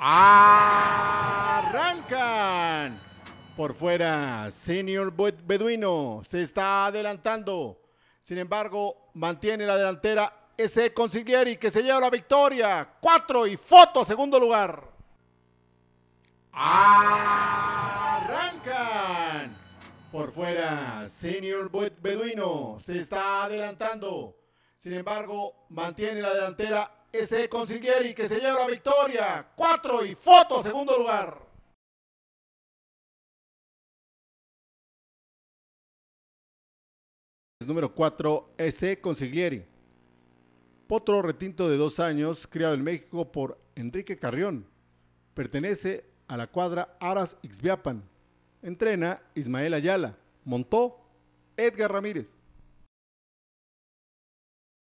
Arrancan. Por fuera, Senior Beduino se está adelantando. Sin embargo, mantiene la delantera ese Consiglieri que se lleva la victoria. Cuatro y foto, segundo lugar. Arrancan. Por fuera, Senior Beduino se está adelantando. Sin embargo, mantiene la delantera ese Consiglieri que se lleva la victoria. Cuatro y foto, segundo lugar. Número 4, S. Consiglieri. Potro retinto de dos años, criado en México por Enrique Carrión. Pertenece a la cuadra Aras Xviapan. Entrena Ismael Ayala. Montó Edgar Ramírez.